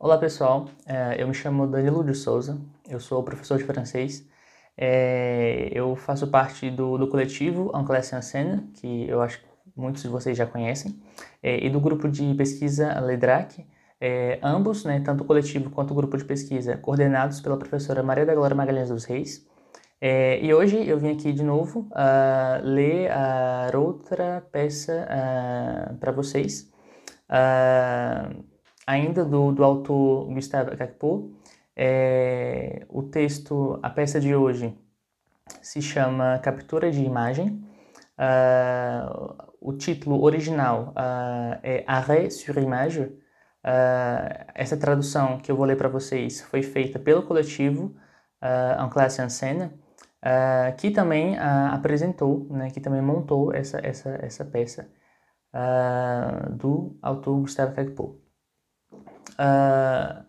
Olá pessoal, é, eu me chamo Danilo de Souza, eu sou professor de francês, é, eu faço parte do, do coletivo Unclass en que eu acho que muitos de vocês já conhecem, é, e do grupo de pesquisa LEDRAC, ambos, né, tanto o coletivo quanto o grupo de pesquisa, coordenados pela professora Maria da Glória Magalhães dos Reis. e hoje eu vim aqui de novo uh, ler uh, outra peça uh, para vocês. Uh, ainda do, do autor Gustavo Cacpo, é, o texto, a peça de hoje, se chama Captura de Imagem. Uh, o título original uh, é Arrêt sur Image. Uh, essa tradução que eu vou ler para vocês foi feita pelo coletivo uh, En Classe en Scène, que também apresentou, né, que também montou essa, essa, essa peça do autor Gustavo Cagpo. Uh,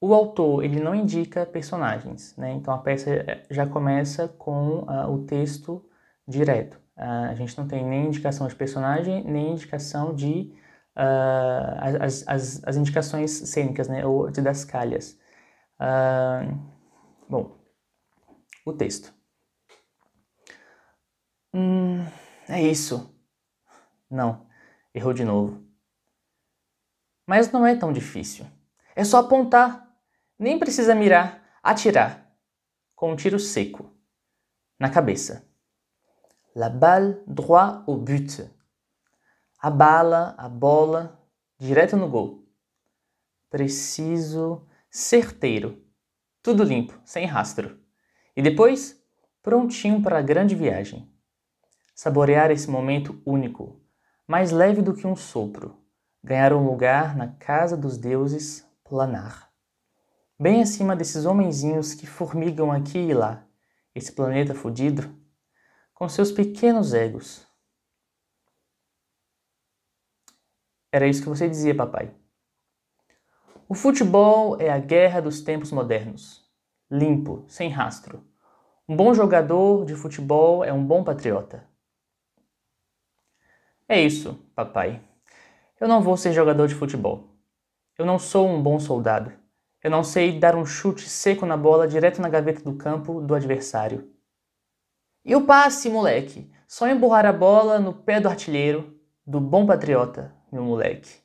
o autor ele não indica personagens, né? então a peça eh, já começa com uh, o texto direto. Uh, a gente não tem nem indicação de personagem, nem indicação de as, as, as, indicações cênicas né? ou calhas. bom, o texto. Hum, é isso. Não, errou de novo. Mas não é tão difícil. É só apontar. Nem precisa mirar, atirar. Com um tiro seco. Na cabeça. La balle droit au but. A bala, a bola, direto no gol. Preciso, certeiro. Tudo limpo, sem rastro. E depois, prontinho para a grande viagem. Saborear esse momento único, mais leve do que um sopro ganhar um lugar na casa dos deuses planar. Bem acima desses homenzinhos que formigam aqui e lá, esse planeta fudido, com seus pequenos egos. Era isso que você dizia, papai. O futebol é a guerra dos tempos modernos. Limpo, sem rastro. Um bom jogador de futebol é um bom patriota. É isso, papai. Eu não vou ser jogador de futebol. Eu não sou um bom soldado. Eu não sei dar um chute seco na bola direto na gaveta do campo do adversário. E o passe, moleque? Só emburrar a bola no pé do artilheiro, do bom patriota, meu moleque.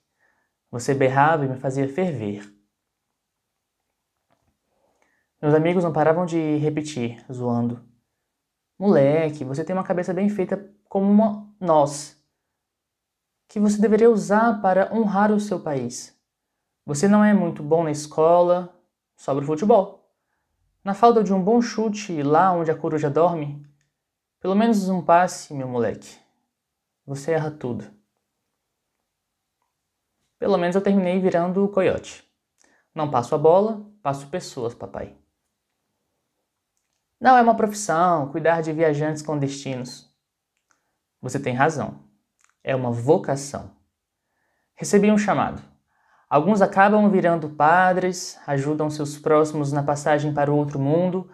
Você berrava e me fazia ferver. Meus amigos não paravam de repetir, zoando. Moleque, você tem uma cabeça bem feita como uma nós que você deveria usar para honrar o seu país. Você não é muito bom na escola, sobre o futebol. Na falta de um bom chute lá onde a coruja dorme, pelo menos um passe, meu moleque. Você erra tudo. Pelo menos eu terminei virando o coiote. Não passo a bola, passo pessoas, papai. Não é uma profissão cuidar de viajantes clandestinos. Você tem razão é uma vocação. Recebi um chamado. Alguns acabam virando padres, ajudam seus próximos na passagem para o outro mundo,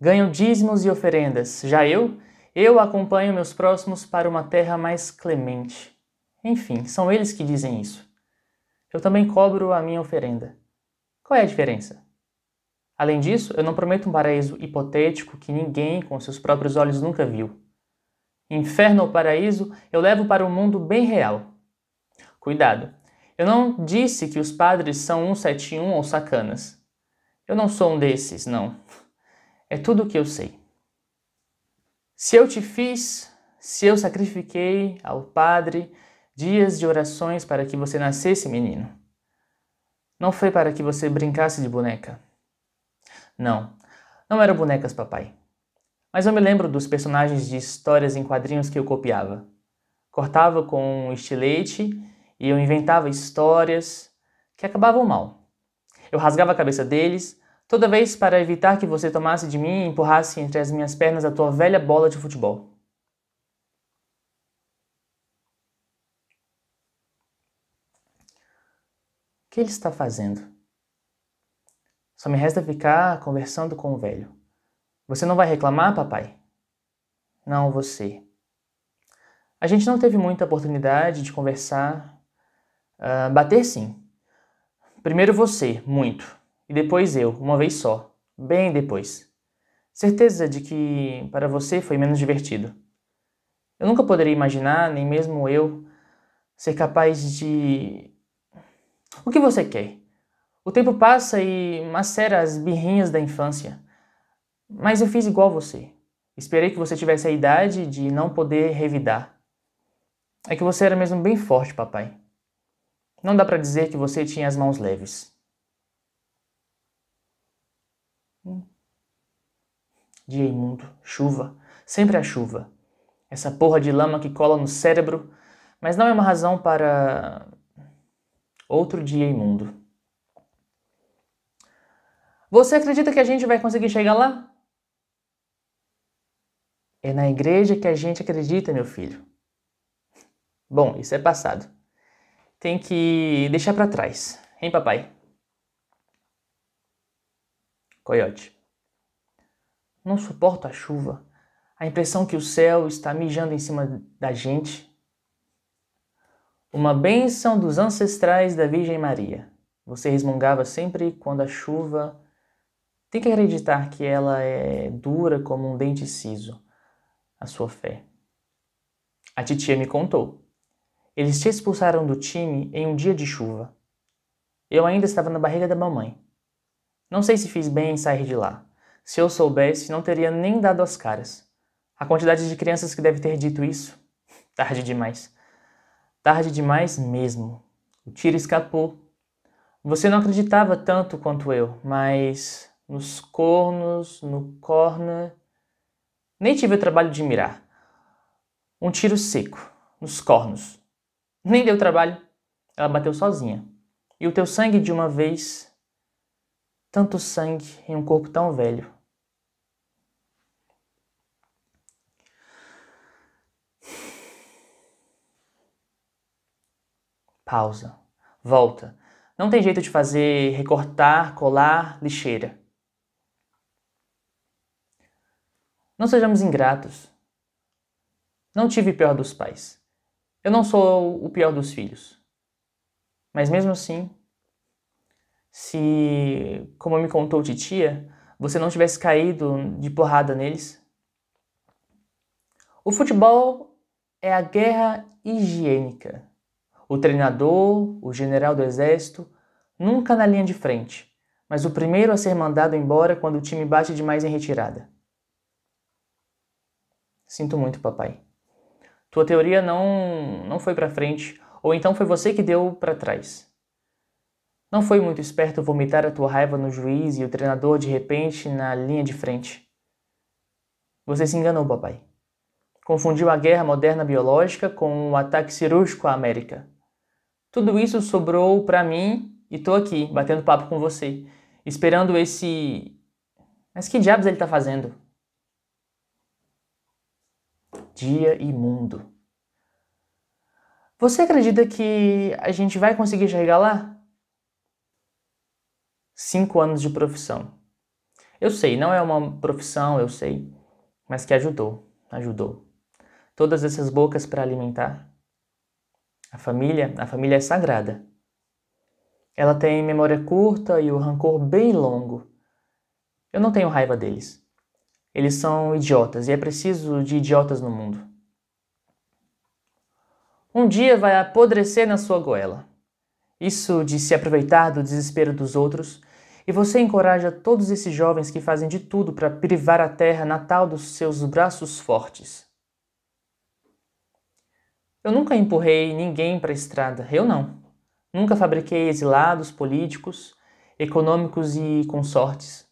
ganham dízimos e oferendas. Já eu, eu acompanho meus próximos para uma terra mais clemente. Enfim, são eles que dizem isso. Eu também cobro a minha oferenda. Qual é a diferença? Além disso, eu não prometo um paraíso hipotético que ninguém com seus próprios olhos nunca viu inferno ou paraíso, eu levo para o um mundo bem real. Cuidado, eu não disse que os padres são 171 ou sacanas. Eu não sou um desses, não. É tudo o que eu sei. Se eu te fiz, se eu sacrifiquei ao Padre dias de orações para que você nascesse menino, não foi para que você brincasse de boneca. Não, não eram bonecas, papai. Mas eu me lembro dos personagens de histórias em quadrinhos que eu copiava. Cortava com um estilete e eu inventava histórias que acabavam mal. Eu rasgava a cabeça deles, toda vez para evitar que você tomasse de mim e empurrasse entre as minhas pernas a tua velha bola de futebol. O que ele está fazendo? Só me resta ficar conversando com o velho. Você não vai reclamar, papai? Não, você. A gente não teve muita oportunidade de conversar. Uh, bater, sim. Primeiro você, muito. E depois eu, uma vez só. Bem depois. Certeza de que para você foi menos divertido. Eu nunca poderia imaginar, nem mesmo eu, ser capaz de. O que você quer? O tempo passa e macera as birrinhas da infância. Mas eu fiz igual você. Esperei que você tivesse a idade de não poder revidar. É que você era mesmo bem forte, papai. Não dá para dizer que você tinha as mãos leves. Hum. Dia imundo, chuva, sempre a chuva. Essa porra de lama que cola no cérebro, mas não é uma razão para. Outro dia imundo. Você acredita que a gente vai conseguir chegar lá? É na igreja que a gente acredita, meu filho. Bom, isso é passado. Tem que deixar para trás, hein, papai? Coyote. Não suporto a chuva. A impressão que o céu está mijando em cima da gente. Uma bênção dos ancestrais da Virgem Maria. Você resmungava sempre quando a chuva. Tem que acreditar que ela é dura como um dente ciso a sua fé. A titia me contou. Eles te expulsaram do time em um dia de chuva. Eu ainda estava na barriga da mamãe. Não sei se fiz bem em sair de lá. Se eu soubesse, não teria nem dado as caras. A quantidade de crianças que deve ter dito isso. Tarde demais. Tarde demais mesmo. O tiro escapou. Você não acreditava tanto quanto eu, mas nos cornos, no corner, nem tive o trabalho de mirar. Um tiro seco, nos cornos. Nem deu trabalho. Ela bateu sozinha. E o teu sangue de uma vez. Tanto sangue em um corpo tão velho. Pausa. Volta. Não tem jeito de fazer recortar, colar, lixeira. Não sejamos ingratos. Não tive o pior dos pais. Eu não sou o pior dos filhos. Mas mesmo assim, se, como me contou titia, você não tivesse caído de porrada neles. O futebol é a guerra higiênica. O treinador, o general do exército, nunca na linha de frente, mas o primeiro a ser mandado embora quando o time bate demais em retirada. Sinto muito, papai. Tua teoria não, não foi para frente, ou então foi você que deu para trás. Não foi muito esperto vomitar a tua raiva no juiz e o treinador de repente na linha de frente. Você se enganou, papai. Confundiu a guerra moderna biológica com o um ataque cirúrgico à América. Tudo isso sobrou para mim e tô aqui, batendo papo com você, esperando esse. Mas que diabos ele tá fazendo? dia e mundo. Você acredita que a gente vai conseguir chegar lá? Cinco anos de profissão. Eu sei, não é uma profissão, eu sei, mas que ajudou, ajudou. Todas essas bocas para alimentar. A família, a família é sagrada. Ela tem memória curta e o rancor bem longo. Eu não tenho raiva deles eles são idiotas e é preciso de idiotas no mundo. Um dia vai apodrecer na sua goela. Isso de se aproveitar do desespero dos outros, e você encoraja todos esses jovens que fazem de tudo para privar a terra natal dos seus braços fortes. Eu nunca empurrei ninguém para a estrada, eu não. Nunca fabriquei exilados políticos, econômicos e consortes.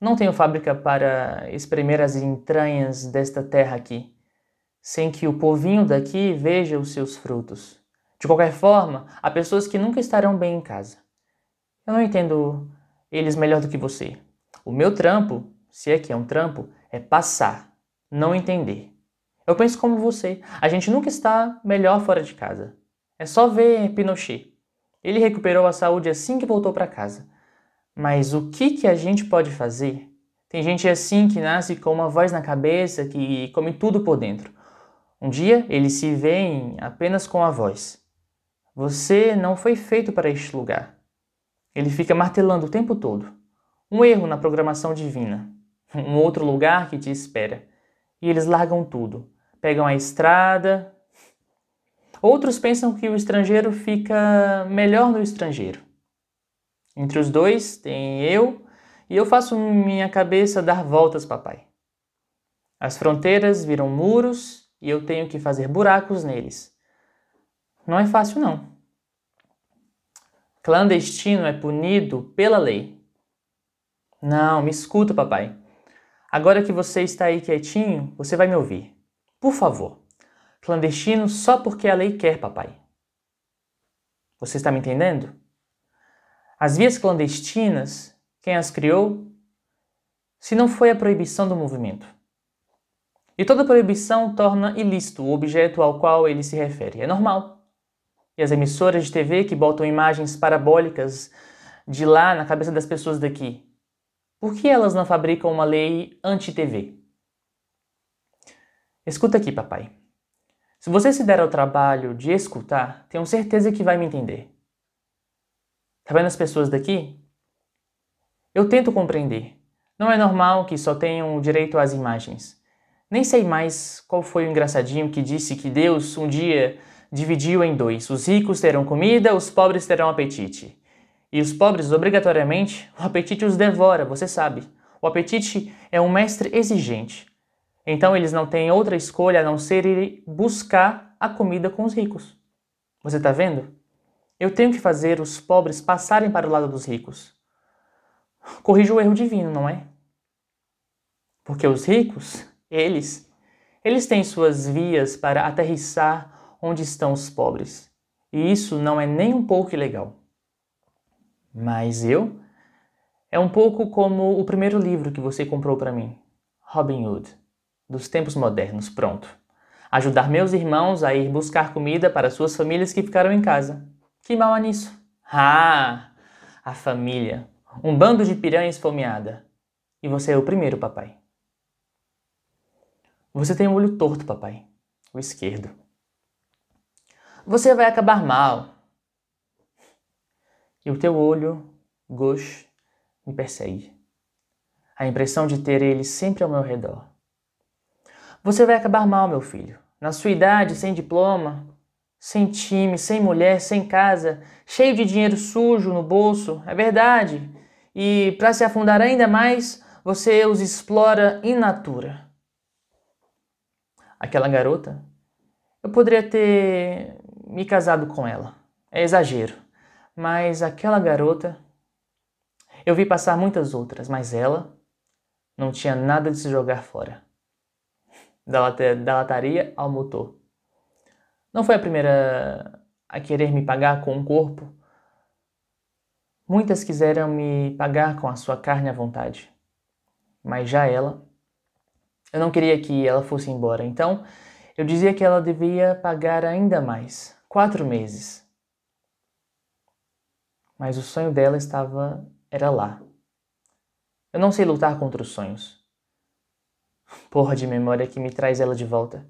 Não tenho fábrica para espremer as entranhas desta terra aqui, sem que o povinho daqui veja os seus frutos. De qualquer forma, há pessoas que nunca estarão bem em casa. Eu não entendo eles melhor do que você. O meu trampo, se é que é um trampo, é passar, não entender. Eu penso como você. A gente nunca está melhor fora de casa. É só ver Pinochet. Ele recuperou a saúde assim que voltou para casa. Mas o que, que a gente pode fazer? Tem gente assim que nasce com uma voz na cabeça, que come tudo por dentro. Um dia eles se veem apenas com a voz. Você não foi feito para este lugar. Ele fica martelando o tempo todo. Um erro na programação divina. Um outro lugar que te espera. E eles largam tudo. Pegam a estrada. Outros pensam que o estrangeiro fica melhor no estrangeiro. Entre os dois tem eu e eu faço minha cabeça dar voltas, papai. As fronteiras viram muros e eu tenho que fazer buracos neles. Não é fácil, não. Clandestino é punido pela lei. Não, me escuta, papai. Agora que você está aí quietinho, você vai me ouvir. Por favor. Clandestino só porque a lei quer, papai. Você está me entendendo? As vias clandestinas, quem as criou? Se não foi a proibição do movimento. E toda proibição torna ilícito o objeto ao qual ele se refere. É normal. E as emissoras de TV que botam imagens parabólicas de lá na cabeça das pessoas daqui, por que elas não fabricam uma lei anti-TV? Escuta aqui, papai. Se você se der ao trabalho de escutar, tenho certeza que vai me entender. Tá vendo as pessoas daqui? Eu tento compreender. Não é normal que só tenham direito às imagens. Nem sei mais qual foi o engraçadinho que disse que Deus um dia dividiu em dois: os ricos terão comida, os pobres terão apetite. E os pobres, obrigatoriamente, o apetite os devora, você sabe. O apetite é um mestre exigente. Então eles não têm outra escolha a não ser ir buscar a comida com os ricos. Você está vendo? Eu tenho que fazer os pobres passarem para o lado dos ricos. Corrija o erro divino, não é? Porque os ricos, eles, eles têm suas vias para aterrissar onde estão os pobres. E isso não é nem um pouco ilegal. Mas eu? É um pouco como o primeiro livro que você comprou para mim, Robin Hood, dos tempos modernos, pronto. Ajudar meus irmãos a ir buscar comida para suas famílias que ficaram em casa. Que mal há nisso? Ah, a família. Um bando de piranha esfomeada. E você é o primeiro, papai. Você tem o um olho torto, papai. O esquerdo. Você vai acabar mal. E o teu olho, gosto, me persegue. A impressão de ter ele sempre ao meu redor. Você vai acabar mal, meu filho. Na sua idade, sem diploma, sem time, sem mulher, sem casa, cheio de dinheiro sujo no bolso, é verdade. E para se afundar ainda mais, você os explora in natura. Aquela garota, eu poderia ter me casado com ela. É exagero, mas aquela garota, eu vi passar muitas outras, mas ela não tinha nada de se jogar fora. Da, lataria ao motor. Não foi a primeira a querer me pagar com o um corpo. Muitas quiseram me pagar com a sua carne à vontade. Mas já ela, eu não queria que ela fosse embora. Então, eu dizia que ela devia pagar ainda mais quatro meses. Mas o sonho dela estava. era lá. Eu não sei lutar contra os sonhos. Porra de memória que me traz ela de volta.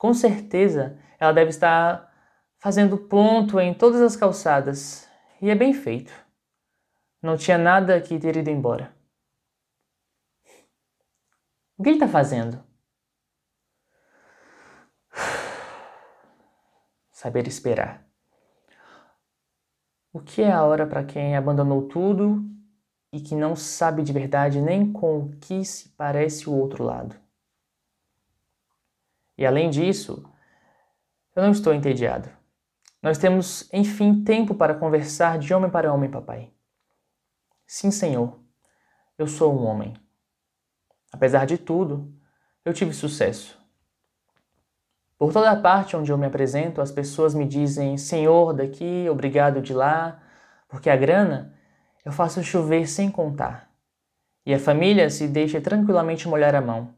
Com certeza, ela deve estar fazendo ponto em todas as calçadas, e é bem feito. Não tinha nada que ter ido embora. O que ele está fazendo? Saber esperar. O que é a hora para quem abandonou tudo e que não sabe de verdade nem com o que se parece o outro lado? E além disso, eu não estou entediado. Nós temos, enfim, tempo para conversar de homem para homem, papai. Sim, senhor, eu sou um homem. Apesar de tudo, eu tive sucesso. Por toda a parte onde eu me apresento, as pessoas me dizem senhor daqui, obrigado de lá, porque a grana eu faço chover sem contar. E a família se deixa tranquilamente molhar a mão.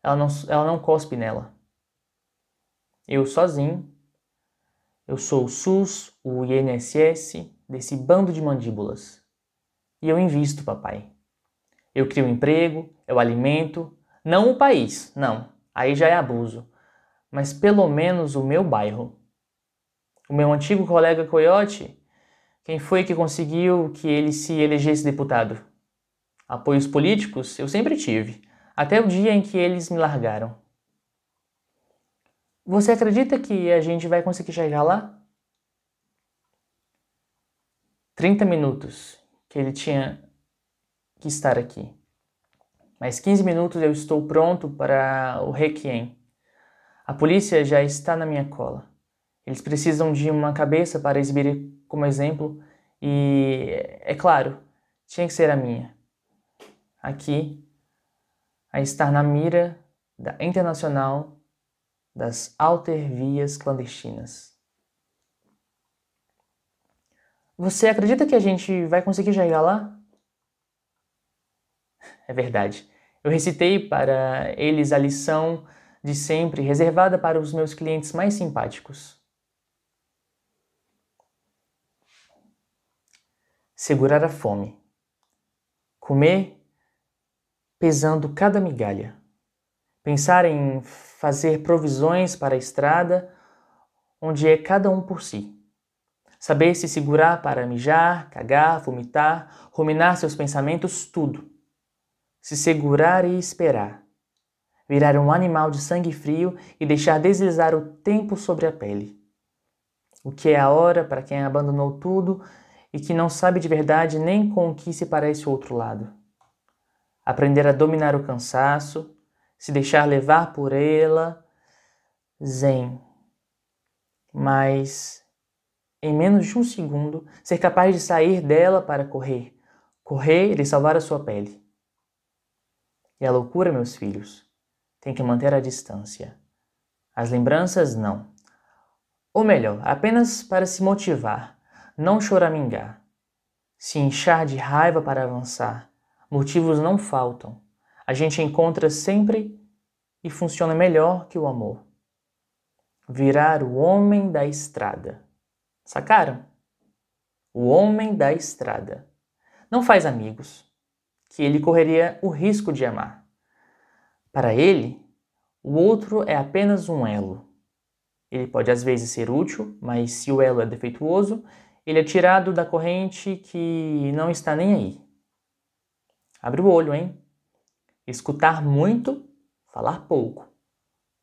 Ela não, ela não cospe nela eu sozinho, eu sou o SUS, o INSS, desse bando de mandíbulas. E eu invisto, papai. Eu crio emprego, eu alimento, não o país, não, aí já é abuso, mas pelo menos o meu bairro. O meu antigo colega Coyote, quem foi que conseguiu que ele se elegesse deputado? Apoios políticos eu sempre tive, até o dia em que eles me largaram. Você acredita que a gente vai conseguir chegar lá? 30 minutos que ele tinha que estar aqui. Mais 15 minutos eu estou pronto para o requiem. A polícia já está na minha cola. Eles precisam de uma cabeça para exibir como exemplo e, é claro, tinha que ser a minha. Aqui, a estar na mira da Internacional das altervias clandestinas. Você acredita que a gente vai conseguir chegar lá? É verdade. Eu recitei para eles a lição de sempre reservada para os meus clientes mais simpáticos. Segurar a fome. Comer pesando cada migalha pensar em fazer provisões para a estrada, onde é cada um por si. Saber se segurar para mijar, cagar, vomitar, ruminar seus pensamentos, tudo. Se segurar e esperar. Virar um animal de sangue frio e deixar deslizar o tempo sobre a pele. O que é a hora para quem abandonou tudo e que não sabe de verdade nem com o que se parece o outro lado. Aprender a dominar o cansaço, se deixar levar por ela, zen. Mas em menos de um segundo, ser capaz de sair dela para correr, correr e salvar a sua pele. E a loucura, meus filhos, tem que manter a distância. As lembranças, não. Ou melhor, apenas para se motivar, não choramingar, se inchar de raiva para avançar. Motivos não faltam a gente encontra sempre e funciona melhor que o amor. Virar o homem da estrada. Sacaram? O homem da estrada. Não faz amigos, que ele correria o risco de amar. Para ele, o outro é apenas um elo. Ele pode às vezes ser útil, mas se o elo é defeituoso, ele é tirado da corrente que não está nem aí. Abre o olho, hein? Escutar muito, falar pouco.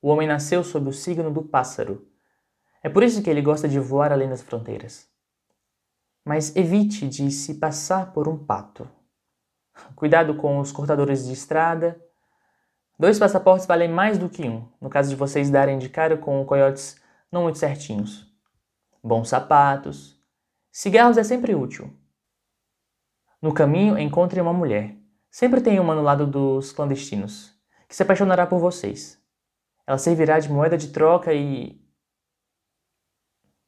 O homem nasceu sob o signo do pássaro. É por isso que ele gosta de voar além das fronteiras. Mas evite de se passar por um pato. Cuidado com os cortadores de estrada. Dois passaportes valem mais do que um, no caso de vocês darem de cara com coiotes não muito certinhos. Bons sapatos. Cigarros é sempre útil. No caminho, encontre uma mulher. Sempre tem uma no lado dos clandestinos, que se apaixonará por vocês. Ela servirá de moeda de troca e.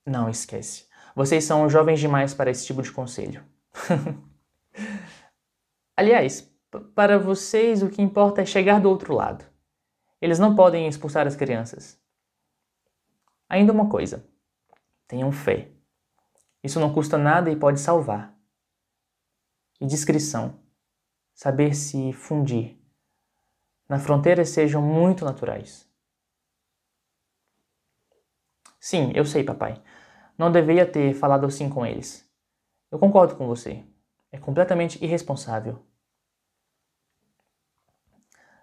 Não, esquece. Vocês são jovens demais para esse tipo de conselho. Aliás, para vocês o que importa é chegar do outro lado. Eles não podem expulsar as crianças. Ainda uma coisa: tenham fé. Isso não custa nada e pode salvar. E discrição saber se fundir. Na fronteira sejam muito naturais. Sim, eu sei, papai. Não deveria ter falado assim com eles. Eu concordo com você. É completamente irresponsável.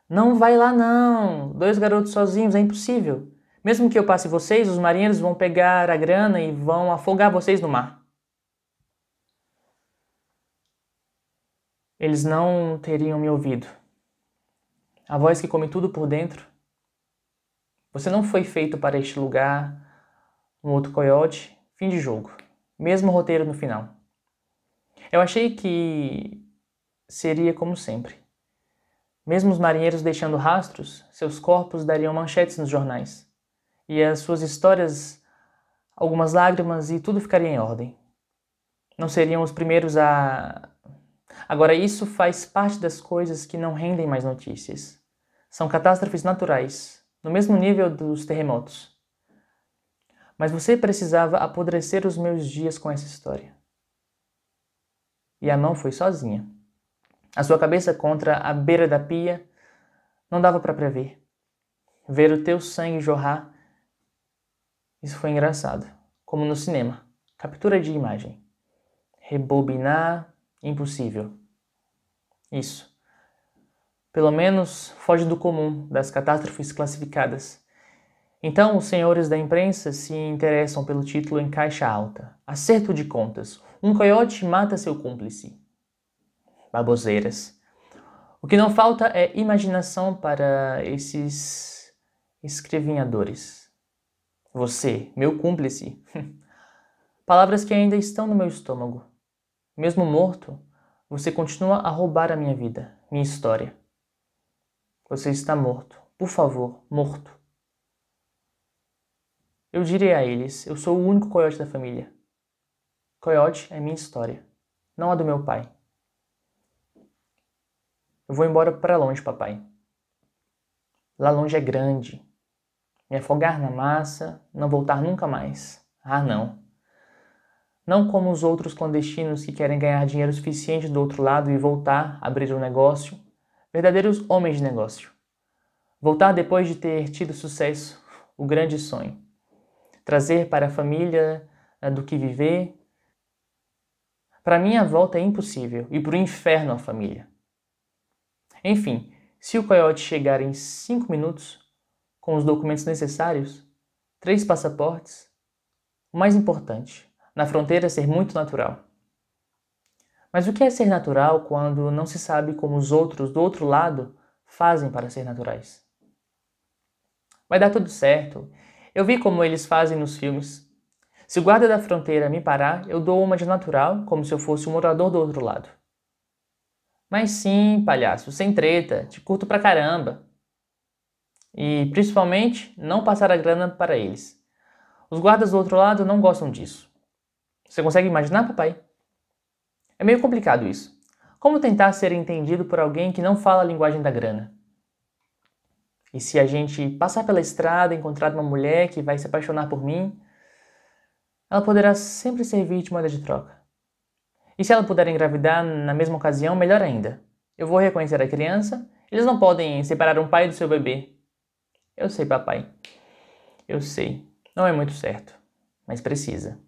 Não vai lá não. Dois garotos sozinhos é impossível. Mesmo que eu passe vocês, os marinheiros vão pegar a grana e vão afogar vocês no mar. eles não teriam me ouvido. A voz que come tudo por dentro. Você não foi feito para este lugar. Um outro coiote. Fim de jogo. Mesmo roteiro no final. Eu achei que seria como sempre. Mesmo os marinheiros deixando rastros, seus corpos dariam manchetes nos jornais. E as suas histórias, algumas lágrimas e tudo ficaria em ordem. Não seriam os primeiros a Agora, isso faz parte das coisas que não rendem mais notícias. São catástrofes naturais, no mesmo nível dos terremotos. Mas você precisava apodrecer os meus dias com essa história. E a mão foi sozinha. A sua cabeça contra a beira da pia não dava para prever. Ver o teu sangue jorrar, isso foi engraçado, como no cinema. Captura de imagem. Rebobinar, impossível. Isso. Pelo menos foge do comum das catástrofes classificadas. Então, os senhores da imprensa se interessam pelo título em caixa alta. Acerto de contas. Um coiote mata seu cúmplice. Baboseiras. O que não falta é imaginação para esses escrevinhadores. Você, meu cúmplice. Palavras que ainda estão no meu estômago. Mesmo morto, você continua a roubar a minha vida, minha história. Você está morto. Por favor, morto. Eu direi a eles: eu sou o único coiote da família. Coiote é minha história, não a do meu pai. Eu vou embora para longe, papai. Lá longe é grande. Me afogar na massa, não voltar nunca mais. Ah, não não como os outros clandestinos que querem ganhar dinheiro suficiente do outro lado e voltar, abrir um negócio. Verdadeiros homens de negócio. Voltar depois de ter tido sucesso, o grande sonho. Trazer para a família eh, do que viver. Para mim, a volta é impossível e para o inferno a família. Enfim, se o coiote chegar em cinco minutos, com os documentos necessários, três passaportes, o mais importante, na fronteira ser muito natural. Mas o que é ser natural quando não se sabe como os outros do outro lado fazem para ser naturais? Vai dar tudo certo. Eu vi como eles fazem nos filmes. Se o guarda da fronteira me parar, eu dou uma de natural, como se eu fosse um morador do outro lado. Mas sim, palhaço, sem treta, te curto pra caramba. E, principalmente, não passar a grana para eles. Os guardas do outro lado não gostam disso. Você consegue imaginar, papai? É meio complicado isso. Como tentar ser entendido por alguém que não fala a linguagem da grana? E se a gente passar pela estrada e encontrar uma mulher que vai se apaixonar por mim, ela poderá sempre servir de moeda de troca. E se ela puder engravidar na mesma ocasião, melhor ainda. Eu vou reconhecer a criança, eles não podem separar um pai do seu bebê. Eu sei, papai. Eu sei. Não é muito certo, mas precisa.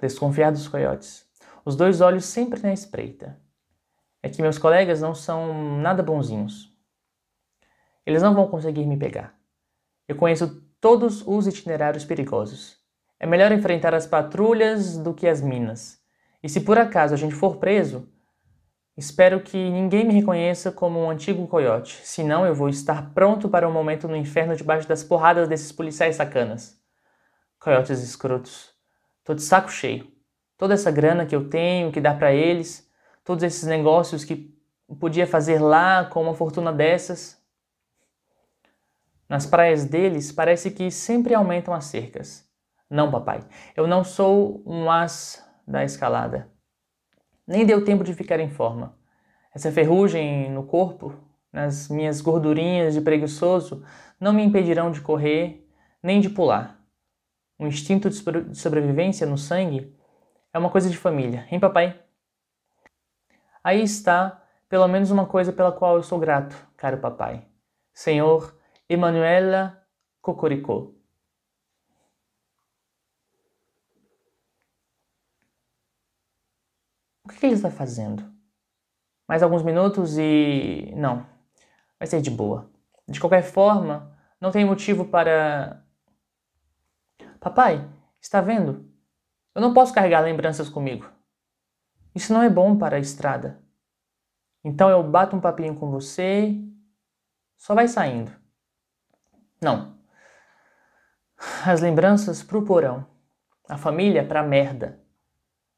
Desconfiar dos coiotes. Os dois olhos sempre na espreita. É que meus colegas não são nada bonzinhos. Eles não vão conseguir me pegar. Eu conheço todos os itinerários perigosos. É melhor enfrentar as patrulhas do que as minas. E se por acaso a gente for preso, espero que ninguém me reconheça como um antigo coiote, senão eu vou estar pronto para um momento no inferno debaixo das porradas desses policiais sacanas. Coiotes escrotos. Tô de saco cheio. Toda essa grana que eu tenho, que dá para eles, todos esses negócios que podia fazer lá com uma fortuna dessas. Nas praias deles, parece que sempre aumentam as cercas. Não, papai, eu não sou um as da escalada. Nem deu tempo de ficar em forma. Essa ferrugem no corpo, nas minhas gordurinhas de preguiçoso, não me impedirão de correr nem de pular um instinto de sobrevivência no sangue, é uma coisa de família, hein, papai? Aí está, pelo menos uma coisa pela qual eu sou grato, caro papai. Senhor Emanuela Cocoricô. O que ele está fazendo? Mais alguns minutos e. Não, vai ser de boa. De qualquer forma, não tem motivo para Papai, está vendo? Eu não posso carregar lembranças comigo. Isso não é bom para a estrada. Então eu bato um papinho com você, só vai saindo. Não. As lembranças pro porão. A família pra merda.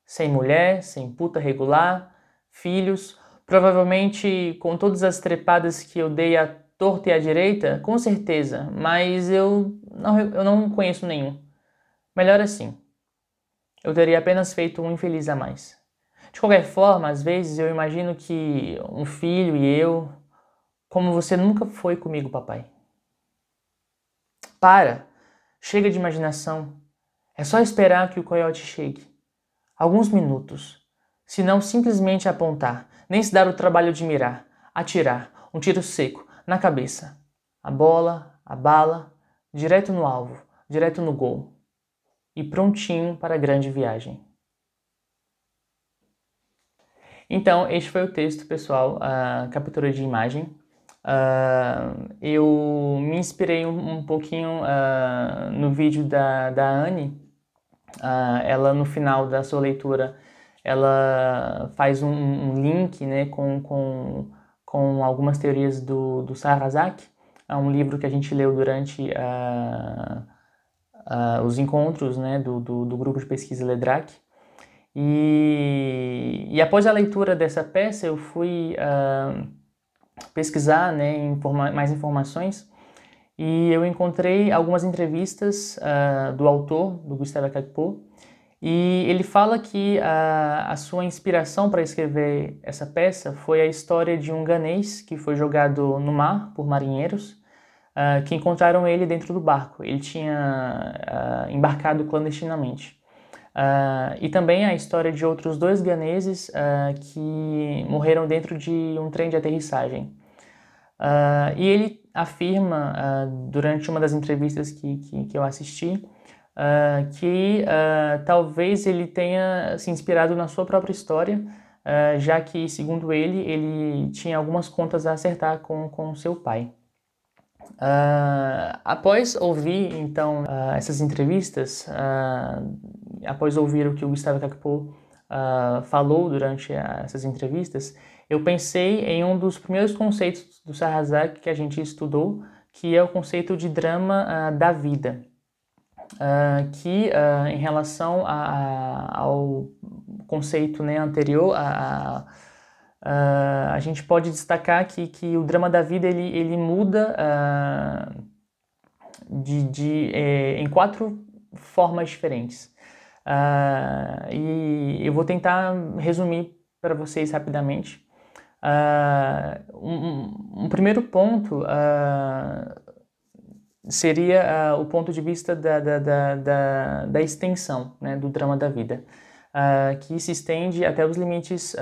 Sem mulher, sem puta regular, filhos, provavelmente com todas as trepadas que eu dei à torta e à direita, com certeza, mas eu não, eu não conheço nenhum. Melhor assim. Eu teria apenas feito um infeliz a mais. De qualquer forma, às vezes eu imagino que um filho e eu, como você nunca foi comigo, papai. Para! Chega de imaginação. É só esperar que o coiote chegue. Alguns minutos. Se não, simplesmente apontar, nem se dar o trabalho de mirar, atirar, um tiro seco, na cabeça. A bola, a bala, direto no alvo, direto no gol e prontinho para a grande viagem. Então, este foi o texto, pessoal, a captura de imagem. Uh, eu me inspirei um, um pouquinho uh, no vídeo da, da Anne. Uh, ela, no final da sua leitura, ela faz um, um link né, com, com, com algumas teorias do, do Sarrazak, é um livro que a gente leu durante a uh, os encontros né, do, do, do, grupo de pesquisa LEDRAC. E, e, após a leitura dessa peça, eu fui uh, pesquisar né, informa mais informações e eu encontrei algumas entrevistas uh, do autor, do Gustavo Acapô, e ele fala que a, a sua inspiração para escrever essa peça foi a história de um ganês que foi jogado no mar por marinheiros uh, que encontraram ele dentro do barco. Ele tinha uh, embarcado clandestinamente. Uh, e também a história de outros dois ganeses que morreram dentro de um trem de aterrissagem. e ele afirma, durante uma das entrevistas que, que, que eu assisti, Uh, que uh, talvez ele tenha se inspirado na sua própria história, uh, já que, segundo ele, ele tinha algumas contas a acertar com, com seu pai. Uh, após ouvir, então, uh, essas entrevistas, uh, após ouvir o que o Gustavo Cacpo falou durante a, essas entrevistas, eu pensei em um dos primeiros conceitos do Sarrazak que a gente estudou, que é o conceito de drama da vida, que em relação a, a, ao conceito né, anterior, a, a Uh, a gente pode destacar que, que o drama da vida ele, ele muda uh, de, de, é, em quatro formas diferentes. Uh, e eu vou tentar resumir para vocês rapidamente. Um, um, primeiro ponto seria o ponto de vista da, da, da, da, da extensão né, do drama da vida, que se estende até os limites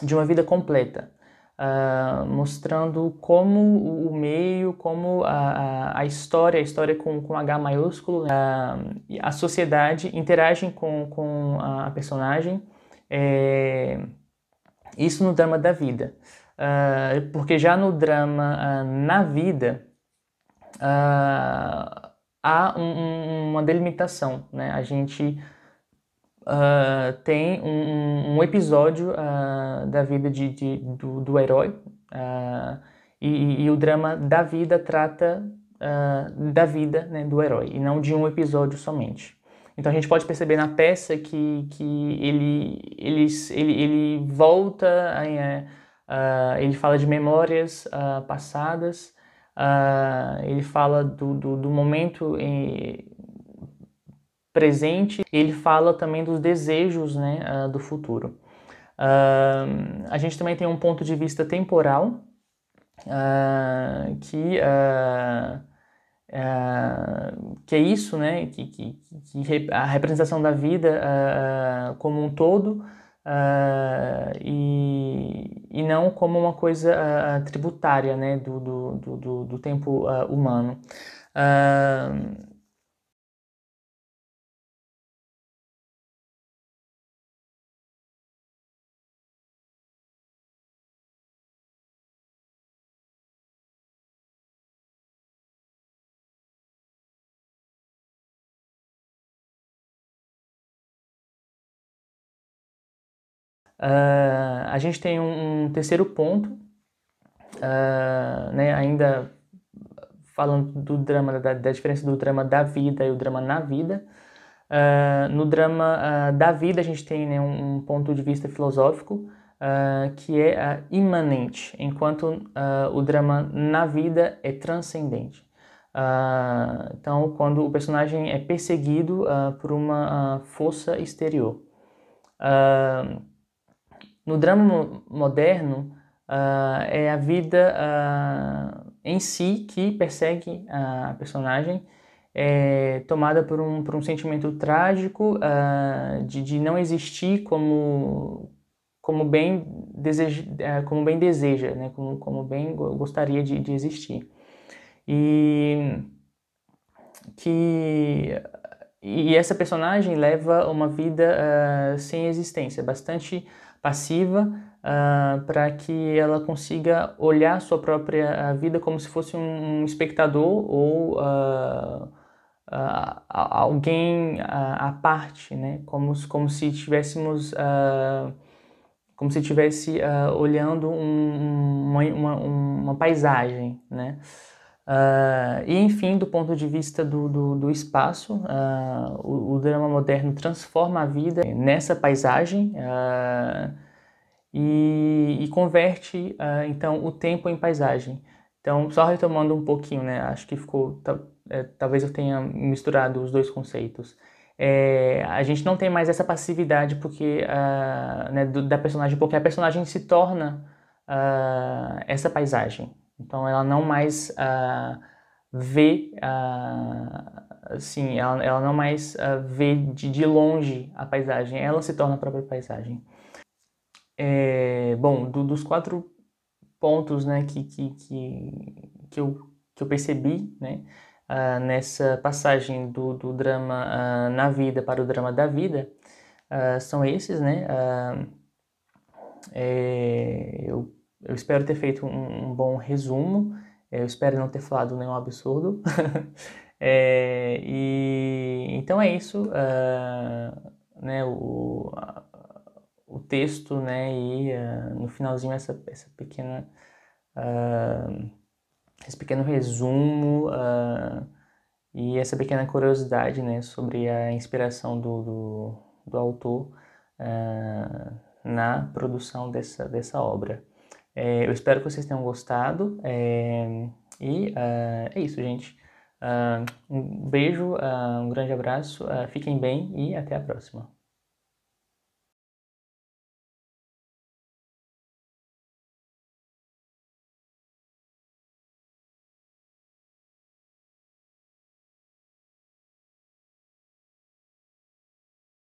de uma vida completa, uh, mostrando como o meio, como a, a, história, a história com, com H maiúsculo, uh, a sociedade interagem com, com a personagem, é, isso no drama da vida. Uh, porque já no drama na vida, há um, um, uma delimitação, né? A gente uh, tem um, um episódio uh, da vida de, de do, do, herói ah, e, e, o drama da vida trata da vida né, do herói e não de um episódio somente. Então a gente pode perceber na peça que, que ele, ele, ele, ele volta, eh, a, ele fala de memórias passadas, ele fala do, do, do momento em, eh, presente, ele fala também dos desejos né, ah, do futuro. Uh, a gente também tem um ponto de vista temporal uh, que uh, que é isso, né? Que, que, que a representação da vida como um todo e, e não como uma coisa tributária, né? Do, do, do, do tempo humano. Uh, Uh, a gente tem um, um terceiro ponto, uh, né, ainda falando do drama, da, da, diferença do drama da vida e o drama na vida. Uh, no drama da vida, a gente tem né, um, um, ponto de vista filosófico que é imanente, enquanto o drama na vida é transcendente. então, quando o personagem é perseguido por uma força exterior. Uh, no drama moderno, uh, é a vida uh, em si que persegue a personagem, é, tomada por um, por um sentimento trágico uh, de, de não existir como, como, bem, deseja, é, como bem deseja, né? como, como bem gostaria de, de existir. E que e essa personagem leva uma vida uh, sem existência, bastante passiva uh, ah, para que ela consiga olhar sua própria ah, vida como se fosse um espectador ou uh, uh, alguém à parte, né? como, como se tivéssemos como se estivesse olhando um, uma, uma, uma paisagem, né? Uh, e enfim, do ponto de vista do, do, do espaço, uh, o, o, drama moderno transforma a vida nessa paisagem uh, e, e, converte então o tempo em paisagem. Então, só retomando um pouquinho, né? Acho que ficou tá, é, talvez eu tenha misturado os dois conceitos. É, a gente não tem mais essa passividade porque né, do, da personagem, porque a personagem se torna essa paisagem. Então ela não mais uh, vê, uh, assim, ela, ela não mais uh, vê de, de longe a paisagem, ela se torna a própria paisagem. É, bom, do, dos quatro pontos né, que, que, que, que, eu, que eu percebi né, uh, nessa passagem do, do drama na vida para o drama da vida são esses, né? É, eu eu espero ter feito um, um bom resumo, eu espero não ter falado nenhum absurdo. é, e então é isso, uh, né? O, a, o texto, né? E uh, no finalzinho essa, essa pequena uh, esse pequeno resumo e essa pequena curiosidade, né? Sobre a inspiração do, do, do autor na produção dessa, dessa obra. É, eu espero que vocês tenham gostado. É, e uh, é isso, gente. Uh, um beijo, uh, um grande abraço, ah, fiquem bem e até a próxima.